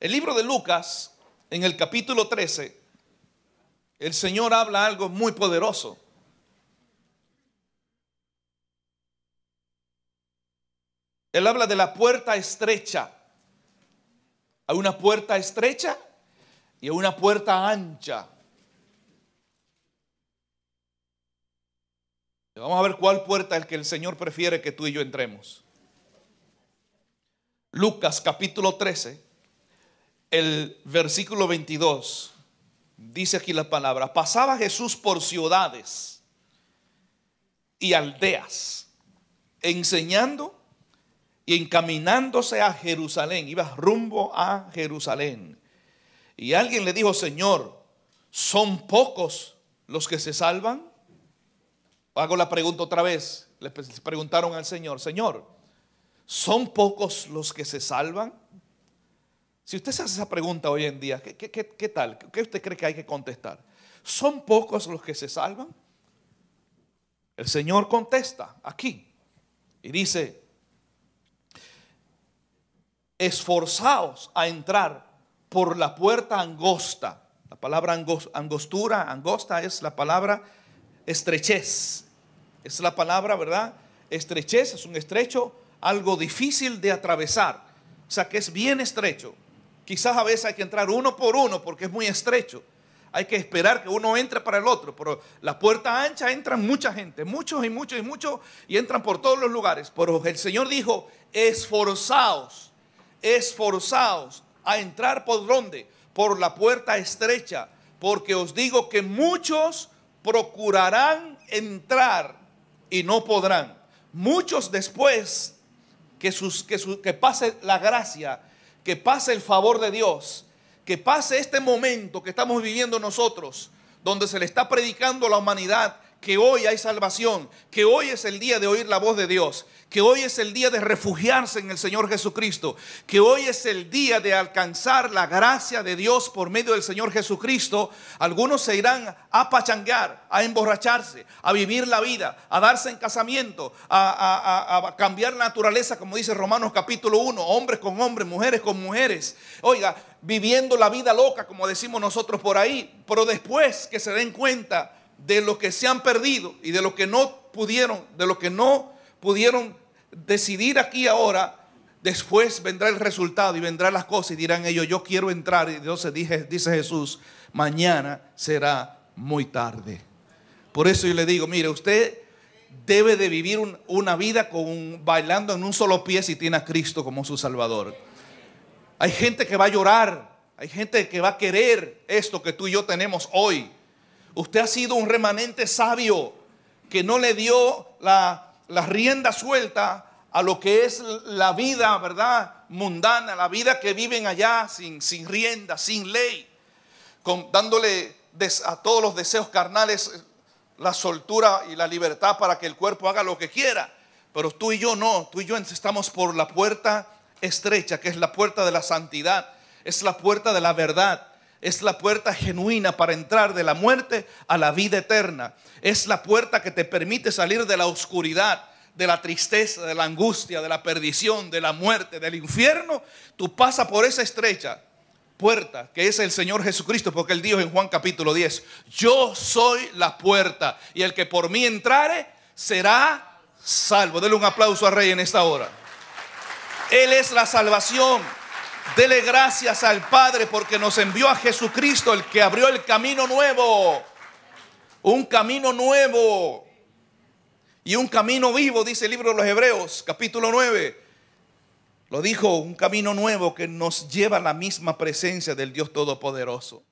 El libro de Lucas, en el capítulo 13, el Señor habla algo muy poderoso. Él habla de la puerta estrecha. Hay una puerta estrecha y hay una puerta ancha. Vamos a ver cuál puerta es el que el Señor prefiere que tú y yo entremos. Lucas capítulo 13, el versículo 22. Dice aquí la palabra, pasaba Jesús por ciudades y aldeas, enseñando y encaminándose a Jerusalén, iba rumbo a Jerusalén. Y alguien le dijo, Señor, ¿son pocos los que se salvan? Hago la pregunta otra vez. Le preguntaron al Señor, Señor, ¿son pocos los que se salvan? Si usted se hace esa pregunta hoy en día, ¿qué, tal? ¿Qué usted cree que hay que contestar? ¿Son pocos los que se salvan? El Señor contesta aquí y dice, esforzaos a entrar por la puerta angosta. La palabra angostura, angosta es la palabra estrechez. Es la palabra, ¿verdad? Estrechez es un estrecho, algo difícil de atravesar. O sea que es bien estrecho. Quizás a veces hay que entrar uno por uno porque es muy estrecho. Hay que esperar que uno entre para el otro, pero la puerta ancha entran mucha gente, muchos y muchos y muchos, y entran por todos los lugares. Pero el Señor dijo, esforzaos, esforzaos a entrar por donde, por la puerta estrecha, porque os digo que muchos procurarán entrar y no podrán. Muchos después que pase la gracia que pase el favor de Dios, que pase este momento que estamos viviendo nosotros, donde se le está predicando a la humanidad que hoy hay salvación, que hoy es el día de oír la voz de Dios, que hoy es el día de refugiarse en el Señor Jesucristo, que hoy es el día de alcanzar la gracia de Dios por medio del Señor Jesucristo, algunos se irán a pachangar, a emborracharse, a vivir la vida, a darse en casamiento, a, a cambiar la naturaleza, como dice Romanos capítulo 1, hombres con hombres, mujeres con mujeres. Oiga, viviendo la vida loca, como decimos nosotros por ahí, pero después que se den cuenta, de lo que se han perdido y de lo que no pudieron, de lo que no pudieron decidir aquí ahora, después vendrá el resultado y vendrán las cosas y dirán ellos, yo quiero entrar. Y Dios dije, dice Jesús, mañana será muy tarde. Por eso yo le digo, mire, usted debe de vivir una vida con bailando en un solo pie si tiene a Cristo como su Salvador. Hay gente que va a llorar, hay gente que va a querer esto que tú y yo tenemos hoy. Usted ha sido un remanente sabio que no le dio la, rienda suelta a lo que es la vida, ¿verdad? Mundana, la vida que viven allá sin, sin rienda, sin ley, dándole a todos los deseos carnales eh, la soltura y la libertad para que el cuerpo haga lo que quiera. Pero tú y yo no, tú y yo estamos por la puerta estrecha, que es la puerta de la santidad, es la puerta de la verdad es la puerta genuina para entrar de la muerte a la vida eterna. Es la puerta que te permite salir de la oscuridad, de la tristeza, de la angustia, de la perdición, de la muerte, del infierno. Tú pasas por esa estrecha puerta que es el Señor Jesucristo, porque él dijo en Juan capítulo 10, yo soy la puerta y el que por mí entrare será salvo. Dele un aplauso al rey en esta hora. Él es la salvación. Dele gracias al Padre porque nos envió a Jesucristo, el que abrió el camino nuevo. Un camino nuevo. Y un camino vivo, dice el libro de los Hebreos, capítulo 9. Lo dijo, un camino nuevo que nos lleva a la misma presencia del Dios Todopoderoso.